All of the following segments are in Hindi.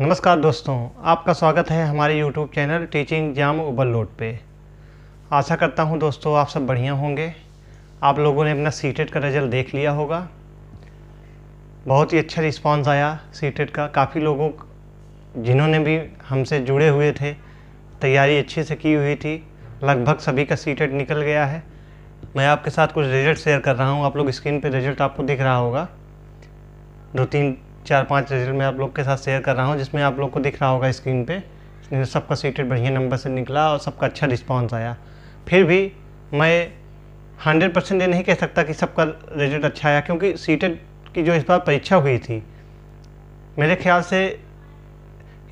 नमस्कार दोस्तों आपका स्वागत है हमारे YouTube channel teaching jam overload पे आशा करता हूं दोस्तों आप सब बढ़िया होंगे आप लोगों ने अपना सीटेट का रिजल्ट देख लिया होगा बहुत ही अच्छा रिस्पांस आया सीटेट का काफ़ी लोगों जिन्होंने भी हमसे जुड़े हुए थे तैयारी अच्छे से की हुई थी लगभग सभी का सी निकल गया है मैं आपके साथ कुछ रिजल्ट शेयर कर रहा हूँ आप लोग स्क्रीन पर रिजल्ट आपको दिख रहा होगा दो तीन चार पांच रिजल्ट मैं आप लोग के साथ शेयर कर रहा हूँ जिसमें आप लोग को दिख रहा होगा स्क्रीन पे सबका सीटेड बढ़िया नंबर से निकला और सबका अच्छा रिस्पांस आया फिर भी मैं हंड्रेड परसेंट ये नहीं कह सकता कि सबका रिजल्ट अच्छा आया क्योंकि सीटेड की जो इस बार परीक्षा हुई थी मेरे ख्याल से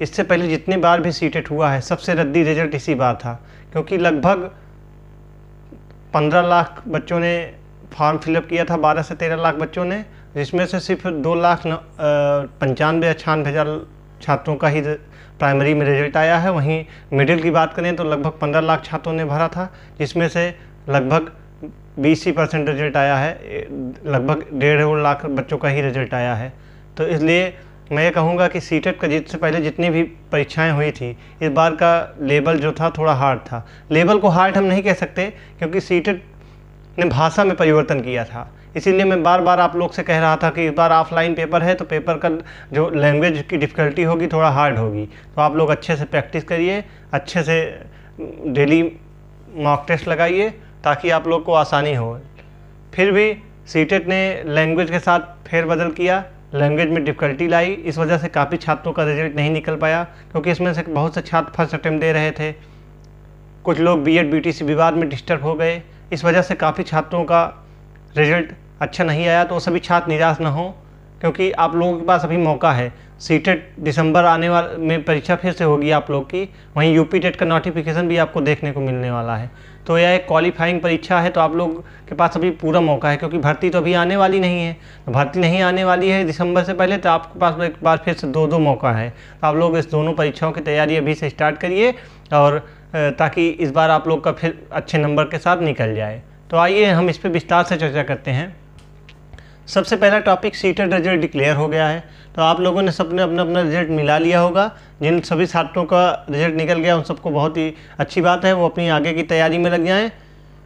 इससे पहले जितनी बार भी सीटेड हुआ है सबसे रद्दी रिजल्ट इसी बार था क्योंकि लगभग पंद्रह लाख बच्चों ने फॉर्म फिलअप किया था बारह से तेरह लाख बच्चों ने जिसमें से सिर्फ दो लाख पंचानवे अट्ठानवे हज़ार छात्रों का ही प्राइमरी में रिजल्ट आया है वहीं मिडिल की बात करें तो लगभग पंद्रह लाख छात्रों ने भरा था जिसमें से लगभग बीस ही परसेंट रिजल्ट आया है लगभग डेढ़ लाख बच्चों का ही रिजल्ट आया है तो इसलिए मैं ये कहूँगा कि सी टेट का जिससे पहले जितनी भी परीक्षाएं हुई थी इस बार का लेबल जो था थोड़ा हार्ड था लेबल को हार्ड हम नहीं कह सकते क्योंकि सी टेट ने भाषा में परिवर्तन किया था इसीलिए मैं बार बार आप लोग से कह रहा था कि इस बार ऑफलाइन पेपर है तो पेपर का जो लैंग्वेज की डिफ़िकल्टी होगी थोड़ा हार्ड होगी तो आप लोग अच्छे से प्रैक्टिस करिए अच्छे से डेली मॉक टेस्ट लगाइए ताकि आप लोग को आसानी हो फिर भी सी e ने लैंग्वेज के साथ फेरबदल किया लैंग्वेज में डिफ़िकल्टी लाई इस वजह से काफ़ी छात्रों का रिजल्ट नहीं निकल पाया क्योंकि इसमें से बहुत से छात्र फर्स्ट अटैम्प्ट दे रहे थे कुछ लोग बीएड बीटीसी विवाद में डिस्टर्ब हो गए इस वजह से काफ़ी छात्रों का रिजल्ट अच्छा नहीं आया तो सभी छात्र निराश ना हो क्योंकि आप लोगों के पास अभी मौका है सी दिसंबर आने वाले में परीक्षा फिर से होगी आप लोग की वहीं यूपी टेट का नोटिफिकेशन भी आपको देखने को मिलने वाला है तो यह एक क्वालिफाइंग परीक्षा है तो आप लोग के पास अभी पूरा मौका है क्योंकि भर्ती तो अभी आने वाली नहीं है तो भर्ती नहीं आने वाली है दिसंबर से पहले तो आपके पास एक बार फिर से दो दो मौका है तो आप लोग इस दोनों परीक्षाओं की तैयारी अभी से स्टार्ट करिए और ताकि इस बार आप लोग का फिर अच्छे नंबर के साथ निकल जाए तो आइए हम इस पर विस्तार से चर्चा करते हैं सबसे पहला टॉपिक सीटेड रिजल्ट डिक्लेयर हो गया है तो आप लोगों ने सबने अपना अपना रिजल्ट मिला लिया होगा जिन सभी छात्रों का रिजल्ट निकल गया उन सबको बहुत ही अच्छी बात है वो अपनी आगे की तैयारी में लग जाएँ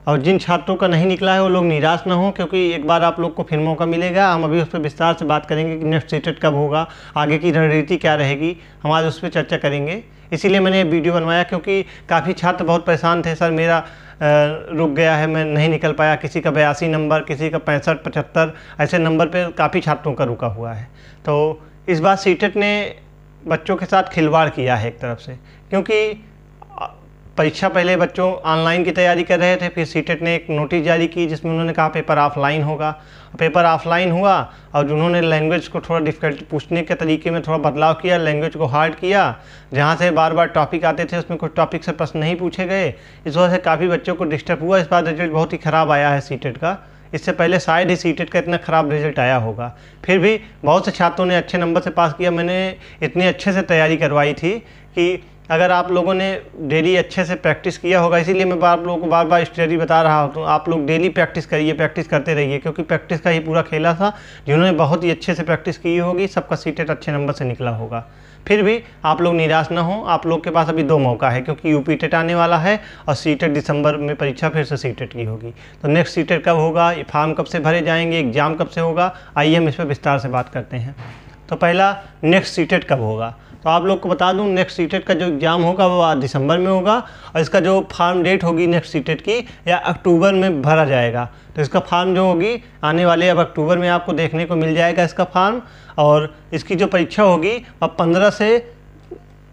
और जिन छात्रों का नहीं निकला है वो लोग निराश ना हों क्योंकि एक बार आप लोग को फिर मौका मिलेगा हम अभी उस पर विस्तार से बात करेंगे कि नेक्स्ट सीटेड कब होगा आगे की रणनीति क्या रहेगी हम आज उस पर चर्चा करेंगे इसीलिए मैंने ये वीडियो बनवाया क्योंकि काफ़ी छात्र बहुत परेशान थे सर मेरा रुक गया है मैं नहीं निकल पाया किसी का बयासी नंबर किसी का पैंसठ पचहत्तर ऐसे नंबर पे काफ़ी छात्रों का रुका हुआ है तो इस बार सीटेट e ने बच्चों के साथ खिलवाड़ किया है एक तरफ से क्योंकि परीक्षा पहले बच्चों ऑनलाइन की तैयारी कर रहे थे फिर सीटेट e ने एक नोटिस जारी की जिसमें उन्होंने कहा पेपर ऑफलाइन होगा पेपर ऑफलाइन हुआ और उन्होंने लैंग्वेज को थोड़ा डिफ़िकल्ट पूछने के तरीके में थोड़ा बदलाव किया लैंग्वेज को हार्ड किया जहाँ से बार बार टॉपिक आते थे उसमें कुछ टॉपिक से प्रश्न नहीं पूछे गए इस वजह से काफ़ी बच्चों को डिस्टर्ब हुआ इस बार रिजल्ट बहुत ही ख़राब आया है सी e का इससे पहले शायद ही सीटेट e का इतना ख़राब रिजल्ट आया होगा फिर भी बहुत से छात्रों ने अच्छे नंबर से पास किया मैंने इतनी अच्छे से तैयारी करवाई थी कि अगर आप लोगों ने डेली अच्छे से प्रैक्टिस किया होगा इसीलिए मैं आप लोगों को बार बार स्टडी बता रहा हूँ तो आप लोग डेली प्रैक्टिस करिए प्रैक्टिस करते रहिए क्योंकि प्रैक्टिस का ही पूरा खेला था जिन्होंने बहुत ही अच्छे से प्रैक्टिस की होगी सबका सीटेट अच्छे नंबर से निकला होगा फिर भी आप लोग निराश ना हो आप लोग के पास अभी दो मौका है क्योंकि यू टेट आने वाला है और सी टेट दिसंबर में परीक्षा फिर से सी टेट की होगी तो नेक्स्ट सी टेट कब होगा फॉर्म कब से भरे जाएंगे एग्ज़ाम कब से होगा आइए हम इस पर विस्तार से बात करते हैं तो पहला नेक्स्ट सी टेट कब होगा तो आप लोग को बता दूं नेक्स्ट सीटेट e का जो एग्ज़ाम होगा वो आज दिसंबर में होगा और इसका जो फार्म डेट होगी नेक्स्ट सीटेट e की या अक्टूबर में भरा जाएगा तो इसका फार्म जो होगी आने वाले अब अक्टूबर में आपको देखने को मिल जाएगा इसका फार्म और इसकी जो परीक्षा होगी वह पंद्रह से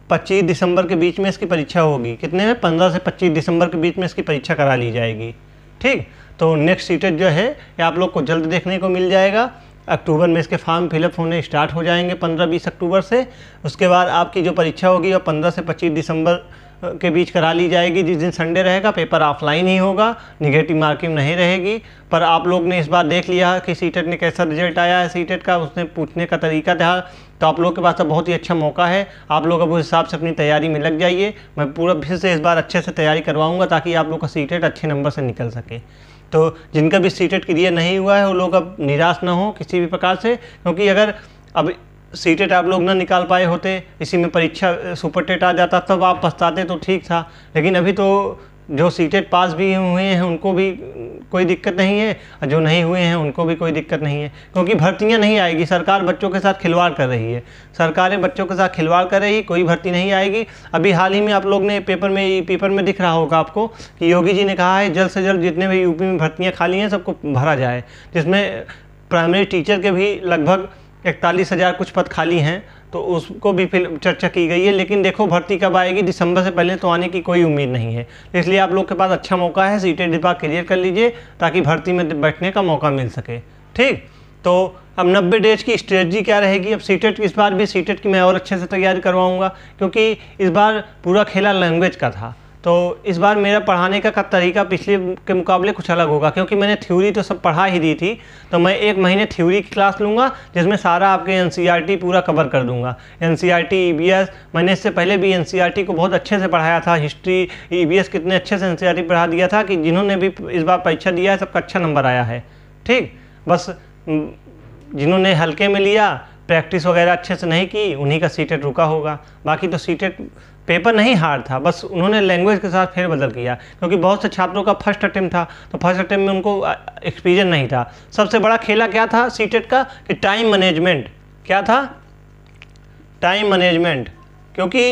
पच्चीस दिसंबर के बीच में इसकी परीक्षा होगी कितने में पंद्रह से पच्चीस दिसंबर के बीच में इसकी परीक्षा करा ली जाएगी ठीक तो नेक्स्ट सीटेट e जो है ये आप लोग को जल्द देखने को मिल जाएगा अक्टूबर में इसके फॉर्म फिलअप होने स्टार्ट हो जाएंगे 15-20 अक्टूबर से उसके बाद आपकी जो परीक्षा होगी वो 15 से 25 दिसंबर के बीच करा ली जाएगी जिस दिन संडे रहेगा पेपर ऑफलाइन ही होगा निगेटिव मार्किंग नहीं रहेगी पर आप लोग ने इस बार देख लिया कि सी e ने कैसा रिजल्ट आया है सी e का उसने पूछने का तरीका था तो आप लोग के पास अब बहुत ही अच्छा मौका है आप लोग अब उस हिसाब से अपनी तैयारी में लग जाइए मैं पूरा फिर से इस बार अच्छे से तैयारी करवाऊँगा ताकि आप लोग का सी e अच्छे नंबर से निकल सके तो जिनका भी सीटेट क्लियर नहीं हुआ है वो लोग अब निराश ना हो किसी भी प्रकार से क्योंकि अगर अब सीटेट आप लोग ना निकाल पाए होते इसी में परीक्षा सुपर टेट आ जाता तब आप पछताते तो ठीक था लेकिन अभी तो जो सीटेड पास भी हुए हैं उनको भी कोई दिक्कत नहीं है और जो नहीं हुए हैं उनको भी कोई दिक्कत नहीं है क्योंकि भर्तियां नहीं आएगी सरकार बच्चों के साथ खिलवाड़ कर रही है सरकारें बच्चों के साथ खिलवाड़ कर रही कोई भर्ती नहीं आएगी अभी हाल ही में आप लोग ने पेपर में पेपर में दिख रहा होगा आपको कि योगी जी ने कहा है जल्द से जल्द जितने भी यूपी में भर्तियाँ खाली हैं सबको भरा जाए जिसमें प्राइमरी टीचर के भी लगभग इकतालीस हज़ार कुछ पद खाली हैं तो उसको भी फिर चर्चा की गई है लेकिन देखो भर्ती कब आएगी दिसंबर से पहले तो आने की कोई उम्मीद नहीं है तो इसलिए आप लोग के पास अच्छा मौका है सीटें डिब्बा क्लियर कर लीजिए ताकि भर्ती में बैठने का मौका मिल सके ठीक तो अब नब्बे डेज की स्ट्रेटजी क्या रहेगी अब सीटेट इस बार भी सीटेट की मैं और अच्छे से तैयारी करवाऊँगा क्योंकि इस बार पूरा खेला लैंग्वेज का था तो इस बार मेरा पढ़ाने का तरीका पिछले के मुकाबले कुछ अलग होगा क्योंकि मैंने थ्योरी तो सब पढ़ा ही दी थी तो मैं एक महीने थ्योरी की क्लास लूँगा जिसमें सारा आपके एन e पूरा कवर कर दूँगा एन सी मैंने इससे पहले भी एन e को बहुत अच्छे से पढ़ाया था हिस्ट्री ई e कितने अच्छे से एन पढ़ा दिया था कि जिन्होंने भी इस बार परीक्षा दिया है सबका अच्छा नंबर आया है ठीक बस जिन्होंने हल्के में लिया प्रैक्टिस वगैरह अच्छे से नहीं की उन्हीं का सीटेट रुका होगा बाकी तो सी पेपर नहीं हार्ड था बस उन्होंने लैंग्वेज के साथ फिर बदल किया क्योंकि बहुत से छात्रों का फर्स्ट अटैम्प्ट था तो फर्स्ट अटैम्प्ट में उनको एक्सपीरियंस नहीं था सबसे बड़ा खेला क्या था सी का कि टाइम मैनेजमेंट क्या था टाइम मैनेजमेंट क्योंकि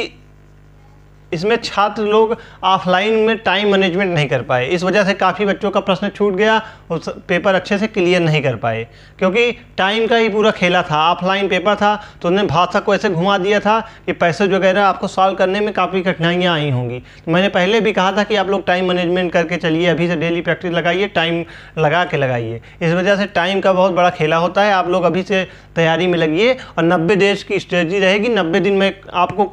इसमें छात्र लोग ऑफलाइन में टाइम मैनेजमेंट नहीं कर पाए इस वजह से काफ़ी बच्चों का प्रश्न छूट गया और पेपर अच्छे से क्लियर नहीं कर पाए क्योंकि टाइम का ही पूरा खेला था ऑफलाइन पेपर था तो उन्होंने भाषा को ऐसे घुमा दिया था कि पैसे वगैरह आपको सॉल्व करने में काफ़ी कठिनाइयाँ आई होंगी तो मैंने पहले भी कहा था कि आप लोग टाइम मैनेजमेंट करके चलिए अभी से डेली प्रैक्टिस लगाइए टाइम लगा के लगाइए इस वजह से टाइम का बहुत बड़ा खेला होता है आप लोग अभी से तैयारी में लगिए और नब्बे डेज की स्ट्रेटी रहेगी नब्बे दिन में आपको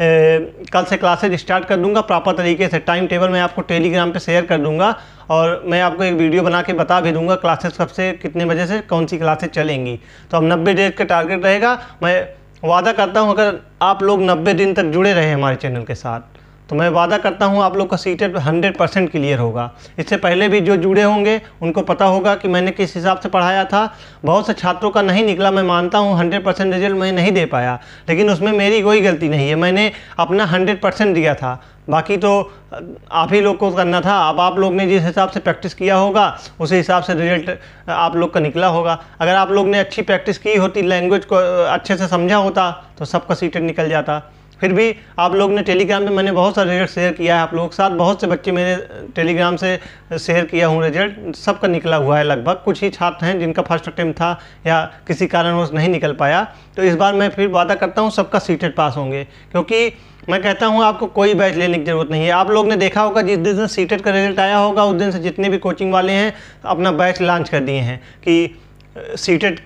कल से क्लासेस से स्टार्ट कर दूंगा प्रॉपर तरीके से टाइम टेबल मैं आपको टेलीग्राम पे शेयर कर दूंगा और मैं आपको एक वीडियो बना के बता भी दूंगा क्लासेस कब से कितने बजे से कौन सी क्लासेस चलेंगी तो अब नब्बे डेज का टारगेट रहेगा मैं वादा करता हूँ अगर आप लोग नब्बे दिन तक जुड़े रहे हमारे चैनल के साथ तो मैं वादा करता हूँ आप लोग का सीटेट हंड्रेड परसेंट क्लियर होगा इससे पहले भी जो जुड़े होंगे उनको पता होगा कि मैंने किस हिसाब से पढ़ाया था बहुत से छात्रों का नहीं निकला मैं मानता हूँ हंड्रेड परसेंट रिजल्ट मैं नहीं दे पाया लेकिन उसमें मेरी कोई गलती नहीं है मैंने अपना हंड्रेड परसेंट दिया था बाकी तो आप ही लोग को करना था अब आप लोग ने जिस हिसाब से प्रैक्टिस किया होगा उसी हिसाब से रिजल्ट आप लोग का निकला होगा अगर आप लोग ने अच्छी प्रैक्टिस की होती लैंग्वेज को अच्छे से समझा होता तो सबका सीटेट निकल जाता फिर भी आप लोग ने टेलीग्राम पे मैंने बहुत सारे रिजल्ट शेयर किया है आप लोगों के साथ बहुत से बच्चे मेरे टेलीग्राम से शेयर किया हूँ रिजल्ट सबका निकला हुआ है लगभग कुछ ही छात्र हैं जिनका फर्स्ट अटैम्प्ट था या किसी कारणवश नहीं निकल पाया तो इस बार मैं फिर वादा करता हूँ सबका सीटेड पास होंगे क्योंकि मैं कहता हूँ आपको कोई बैच लेने की ज़रूरत नहीं है आप लोग ने देखा होगा जिस दिन से सीटेट का रिजल्ट आया होगा उस दिन से जितने भी कोचिंग वाले हैं अपना बैच लॉन्च कर दिए हैं कि सीटेड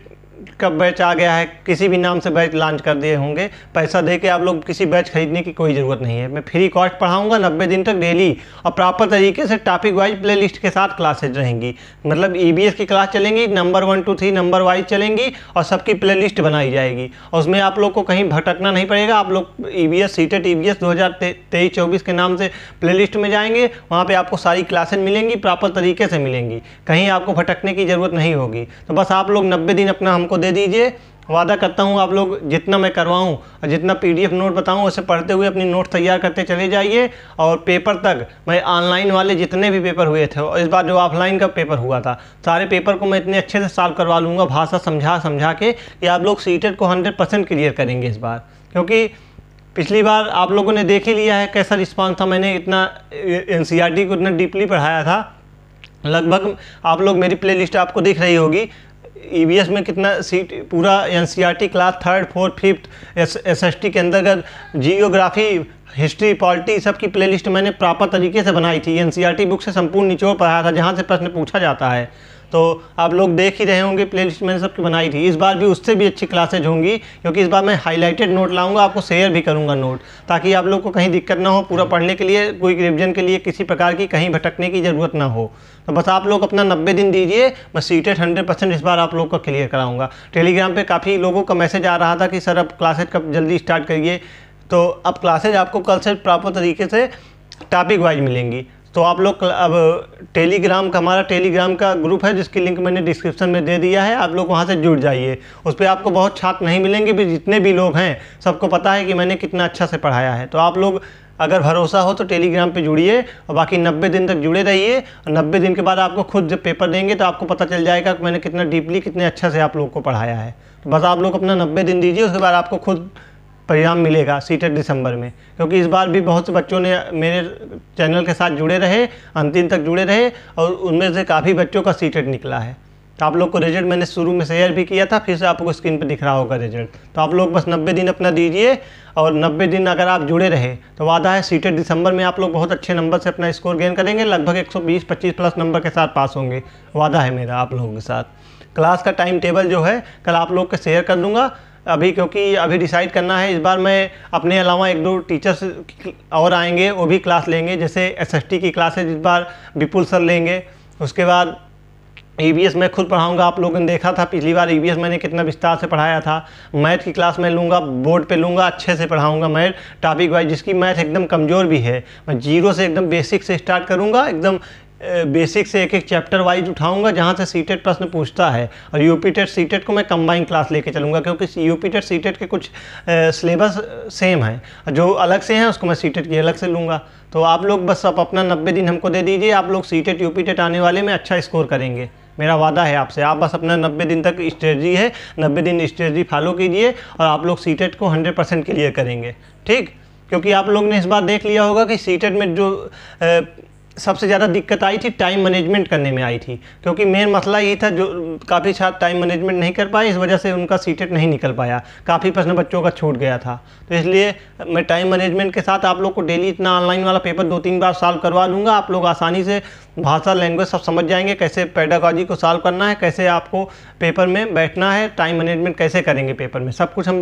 कब बैच आ गया है किसी भी नाम से बैच लॉन्च कर दिए होंगे पैसा दे के आप लोग किसी बैच खरीदने की कोई ज़रूरत नहीं है मैं फ्री कॉस्ट पढ़ाऊँगा नब्बे दिन तक डेली और प्रॉपर तरीके से टॉपिक वाइज प्ले लिस्ट के साथ क्लासेज रहेंगी मतलब ई e की क्लास चलेंगी number one two three number wise चलेंगी और सबकी प्ले लिस्ट बनाई जाएगी और उसमें आप लोग को कहीं भटकना नहीं पड़ेगा आप लोग E B S C TET E B S दो हज़ार तेईस चौबीस के नाम से प्ले लिस्ट में जाएंगे वहाँ पर आपको सारी क्लासेज मिलेंगी प्रॉपर तरीके से मिलेंगी कहीं आपको भटकने की ज़रूरत नहीं होगी तो बस आप लोग नब्बे दिन अपना हमको दे दे दीजिए वादा करता हूँ आप लोग जितना मैं करवाऊँ और जितना पीडीएफ नोट बताऊँ उसे पढ़ते हुए अपनी नोट तैयार करते चले जाइए और पेपर तक मैं ऑनलाइन वाले जितने भी पेपर हुए थे और इस बार जो ऑफलाइन का पेपर हुआ था सारे पेपर को मैं इतने अच्छे से सॉल्व करवा लूँगा भाषा समझा समझा के कि आप लोग सी को हंड्रेड क्लियर करेंगे इस बार क्योंकि पिछली बार आप लोगों ने देख ही लिया है कैसा रिस्पॉन्स था मैंने इतना एन को इतना डीपली पढ़ाया था लगभग आप लोग मेरी प्लेलिस्ट आपको दिख रही होगी ई e में कितना सीट पूरा एन class third fourth fifth S S के अंतर्गत जियोग्राफी हिस्ट्री पॉलिटी सब की प्लेलिस्ट मैंने प्रॉपर तरीके से बनाई थी एन बुक e से संपूर्ण निचोड़ पढ़ाया था जहाँ से प्रश्न पूछा जाता है तो आप लोग देख ही रहे होंगे प्लेलिस्ट मैंने सबकी बनाई थी इस बार भी उससे भी अच्छी क्लासेज होंगी क्योंकि इस बार मैं हाईलाइटेड नोट लाऊंगा आपको शेयर भी करूंगा नोट ताकि आप लोग को कहीं दिक्कत ना हो पूरा पढ़ने के लिए कोई रिविजन के लिए किसी प्रकार की कहीं भटकने की ज़रूरत ना हो तो बस आप लोग अपना नब्बे दिन दीजिए मैं सीटेड हंड्रेड परसेंट इस बार आप लोग का क्लियर कराऊंगा टेलीग्राम पर काफ़ी लोगों का मैसेज आ रहा था कि सर अब क्लासेज कब जल्दी स्टार्ट करिए तो अब क्लासेज आपको कल से प्रॉपर तरीके से टॉपिक वाइज मिलेंगी तो आप लोग अब टेलीग्राम का हमारा टेलीग्राम का ग्रुप है जिसकी लिंक मैंने डिस्क्रिप्शन में दे दिया है आप लोग वहाँ से जुड़ जाइए उस पर आपको बहुत छात्र नहीं मिलेंगे भी जितने भी लोग हैं सबको पता है कि मैंने कितना अच्छा से पढ़ाया है तो आप लोग अगर भरोसा हो तो टेलीग्राम पे जुड़िए और बाकी 90 दिन तक जुड़े रहिए और 90 दिन के बाद आपको खुद जब पेपर देंगे तो आपको पता चल जाएगा कि मैंने कितना डीपली कितने अच्छा से आप लोग को पढ़ाया है तो बस आप लोग अपना नब्बे दिन दीजिए उसके बाद आपको खुद परिणाम मिलेगा सीटेट दिसंबर में क्योंकि इस बार भी बहुत से बच्चों ने मेरे चैनल के साथ जुड़े रहे अंतिम तक जुड़े रहे और उनमें से काफ़ी बच्चों का सीटेट निकला है तो आप लोग को रिजल्ट मैंने शुरू में शेयर भी किया था फिर से आपको स्क्रीन पर दिख रहा होगा रिजल्ट तो आप लोग बस 90 दिन अपना दीजिए और 90 दिन अगर आप जुड़े रहे तो वादा है सीटेड दिसंबर में आप लोग बहुत अच्छे नंबर से अपना स्कोर गेन करेंगे लगभग 120-25 प्लस नंबर के साथ पास होंगे वादा है मेरा आप लोगों के साथ क्लास का टाइम टेबल जो है कल आप लोग को शेयर कर दूँगा अभी क्योंकि अभी डिसाइड करना है इस बार मैं अपने अलावा एक दो टीचर्स और आएंगे वो भी क्लास लेंगे जैसे एसएसटी की क्लास है इस बार विपुल सर लेंगे उसके बाद ई e मैं खुद पढ़ाऊंगा आप लोगों ने देखा था पिछली बार ई e मैंने कितना विस्तार से पढ़ाया था मैथ की क्लास मैं लूँगा बोर्ड पर लूँगा अच्छे से पढ़ाऊँगा मैथ टॉपिक वाइज जिसकी मैथ एकदम कमज़ोर भी है मैं जीरो से एकदम बेसिक से स्टार्ट करूँगा एकदम बेसिक से एक एक चैप्टर वाइज उठाऊंगा जहाँ से सीटेट प्रश्न पूछता है और यूपी टेट सीटेट को मैं कंबाइन क्लास लेके चलूंगा क्योंकि यूपी टेट सीटेट के कुछ सिलेबस सेम है जो अलग से हैं उसको मैं सीटेट की अलग से लूँगा तो आप लोग बस आप अपना नब्बे दिन हमको दे दीजिए आप लोग सीटेट यूपी टेट आने वाले में अच्छा स्कोर करेंगे मेरा वादा है आपसे आप बस अपना नब्बे दिन तक स्ट्रेटी है नब्बे दिन स्ट्रेटी फॉलो कीजिए और आप लोग सीटेट को हंड्रेड परसेंट क्लियर करेंगे ठीक क्योंकि आप लोग ने इस बार देख लिया होगा कि सीटेट में जो सबसे ज़्यादा दिक्कत आई थी टाइम मैनेजमेंट करने में आई थी क्योंकि मेन मसला ये था जो काफ़ी छात्र टाइम मैनेजमेंट नहीं कर पाए इस वजह से उनका सीटेट नहीं निकल पाया काफ़ी प्रश्न बच्चों का छूट गया था तो इसलिए मैं टाइम मैनेजमेंट के साथ आप लोग को डेली इतना ऑनलाइन वाला पेपर दो तीन बार सॉल्व करवा लूँगा आप लोग आसानी से भाषा लैंग्वेज सब समझ जाएंगे कैसे पैडागॉजी को सॉल्व करना है कैसे आपको पेपर में बैठना है टाइम मैनेजमेंट कैसे करेंगे पेपर में सब कुछ हम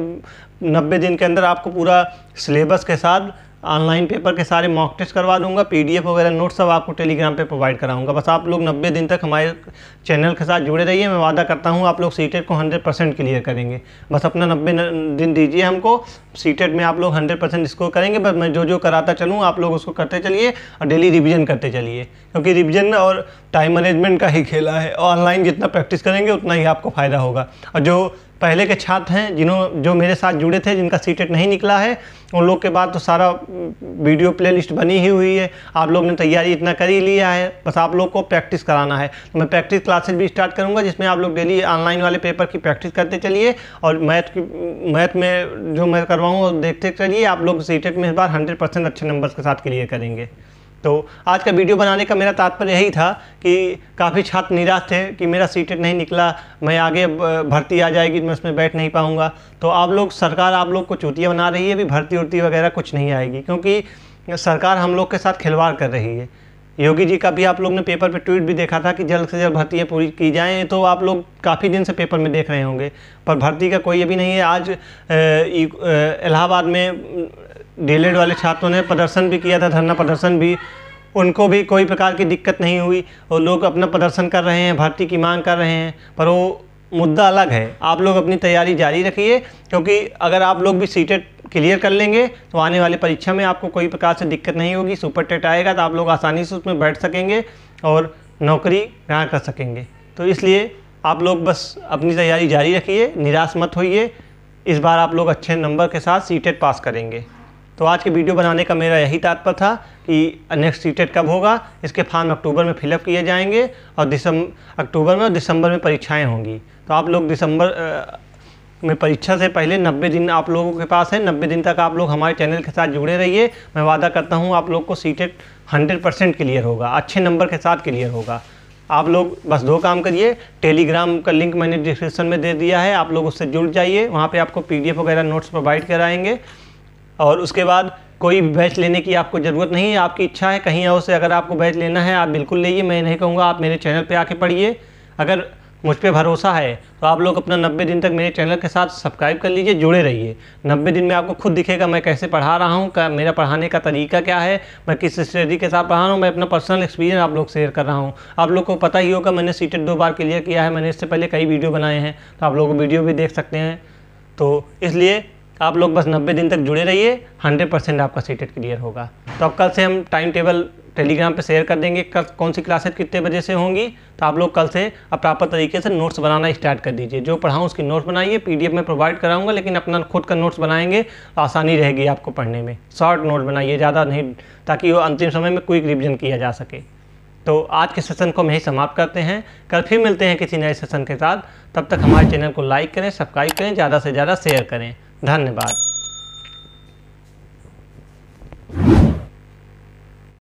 नब्बे दिन के अंदर आपको पूरा सिलेबस के साथ ऑनलाइन पेपर के सारे मॉक टेस्ट करवा दूंगा पीडीएफ वगैरह नोट सब आपको टेलीग्राम पे प्रोवाइड कराऊंगा बस आप लोग 90 दिन तक हमारे चैनल के साथ जुड़े रहिए मैं वादा करता हूँ आप लोग सीटेट e को 100 परसेंट क्लियर करेंगे बस अपना 90 दिन दीजिए हमको सीटेट e में आप लोग 100 परसेंट स्कोर करेंगे बस मैं जो जो कराता चलूँ आप लोग उसको करते चलिए और डेली रिविज़न करते चलिए क्योंकि रिविज़न और टाइम मैनेजमेंट का ही खेला है ऑनलाइन जितना प्रैक्टिस करेंगे उतना ही आपको फ़ायदा होगा और जो पहले के छात्र हैं जिन्हों जो मेरे साथ जुड़े थे जिनका सीटेट नहीं निकला है उन लोग के बाद तो सारा वीडियो प्लेलिस्ट बनी ही हुई है आप लोग ने तैयारी इतना कर ही लिया है बस आप लोग को प्रैक्टिस कराना है तो मैं प्रैक्टिस क्लासेज भी स्टार्ट करूँगा जिसमें आप लोग डेली ऑनलाइन वाले पेपर की प्रैक्टिस करते चलिए और मैथ की मैथ में जो मैं करवाऊँ देखते चलिए आप लोग सीटेट में इस बार हंड्रेड अच्छे नंबर्स के साथ क्लियर करेंगे तो आज का वीडियो बनाने का मेरा तात्पर्य यही था कि काफ़ी छात्र निराश थे कि मेरा सीटेट नहीं निकला मैं आगे भर्ती आ जाएगी मैं उसमें बैठ नहीं पाऊँगा तो आप लोग सरकार आप लोग को चूतिया बना रही है भी भर्ती उर्ती वगैरह कुछ नहीं आएगी क्योंकि सरकार हम लोग के साथ खिलवाड़ कर रही है योगी जी का भी आप लोग ने पेपर पे ट्वीट भी देखा था कि जल्द से जल्द भर्तियाँ पूरी की जाएँ तो आप लोग काफ़ी दिन से पेपर में देख रहे होंगे पर भर्ती का कोई अभी नहीं है आज इलाहाबाद में डीलेड e वाले छात्रों ने प्रदर्शन भी किया था धरना प्रदर्शन भी उनको भी कोई प्रकार की दिक्कत नहीं हुई और लोग अपना प्रदर्शन कर रहे हैं भर्ती की मांग कर रहे हैं पर वो मुद्दा अलग है आप लोग अपनी तैयारी जारी रखिए क्योंकि अगर आप लोग भी सीटेट क्लियर कर लेंगे तो आने वाली परीक्षा में आपको कोई प्रकार से दिक्कत नहीं होगी सुपर टेट आएगा तो आप लोग आसानी से उसमें बैठ सकेंगे और नौकरी ग्रहण कर सकेंगे तो इसलिए आप लोग बस अपनी तैयारी जारी रखिए निराश मत होइए इस बार आप लोग अच्छे नंबर के साथ सीटेट पास करेंगे तो आज के वीडियो बनाने का मेरा यही तात्पर्य था कि नेक्स्ट सीटेट e कब होगा इसके फॉर्म अक्टूबर में फिलअप किए जाएंगे और दिसंबर अक्टूबर में और दिसंबर में परीक्षाएं होंगी तो आप लोग दिसंबर में परीक्षा से पहले 90 दिन आप लोगों के पास है 90 दिन तक आप लोग हमारे चैनल के साथ जुड़े रहिए मैं वादा करता हूँ आप लोग को सीटेट हंड्रेड परसेंट क्लियर होगा अच्छे नंबर के साथ क्लियर होगा आप लोग बस दो काम करिए टेलीग्राम का लिंक मैंने डिस्क्रिप्शन में दे दिया है आप लोग उससे जुड़ जाइए वहाँ पर आपको पी वगैरह नोट्स प्रोवाइड कराएँगे और उसके बाद कोई भी बैच लेने की आपको ज़रूरत नहीं है आपकी इच्छा है कहीं और से अगर आपको बैच लेना है आप बिल्कुल लीजिए मैं नहीं कहूँगा आप मेरे चैनल पर आके पढ़िए अगर मुझ पर भरोसा है तो आप लोग अपना नब्बे दिन तक मेरे चैनल के साथ सब्सक्राइब कर लीजिए जुड़े रहिए नब्बे दिन में आपको खुद दिखेगा मैं कैसे पढ़ा रहा हूँ मेरा पढ़ाने का तरीका क्या है मैं किस स्टडी के साथ पढ़ा रहा हूँ मैं अपना पर्सनल एक्सपीरियंस आप लोग शेयर कर रहा हूँ आप लोग को पता ही होगा मैंने सीटेट दो बार क्लियर किया है मैंने इससे पहले कई वीडियो बनाए हैं तो आप लोग वीडियो भी देख सकते हैं तो इसलिए आप लोग बस 90 दिन तक जुड़े रहिए 100 परसेंट आपका सी क्लियर होगा तो अब कल से हम टाइम टेबल टेलीग्राम पे शेयर कर देंगे कल कौन सी क्लासेस कितने बजे से होंगी तो आप लोग कल से अब प्रॉपर तरीके से नोट्स बनाना स्टार्ट कर दीजिए जो पढ़ाऊँ उसकी नोट्स बनाइए पीडीएफ में प्रोवाइड कराऊंगा लेकिन अपना खुद का नोट्स बनाएंगे तो आसानी रहेगी आपको पढ़ने में शॉर्ट नोट बनाइए ज़्यादा नहीं ताकि वो अंतिम समय में क्विक रिविजन किया जा सके तो आज के सेशन को हम यही समाप्त करते हैं कल फिर मिलते हैं किसी नए सेशन के साथ तब तक हमारे चैनल को लाइक करें सब्सक्राइब करें ज़्यादा से ज़्यादा शेयर करें धन्यवाद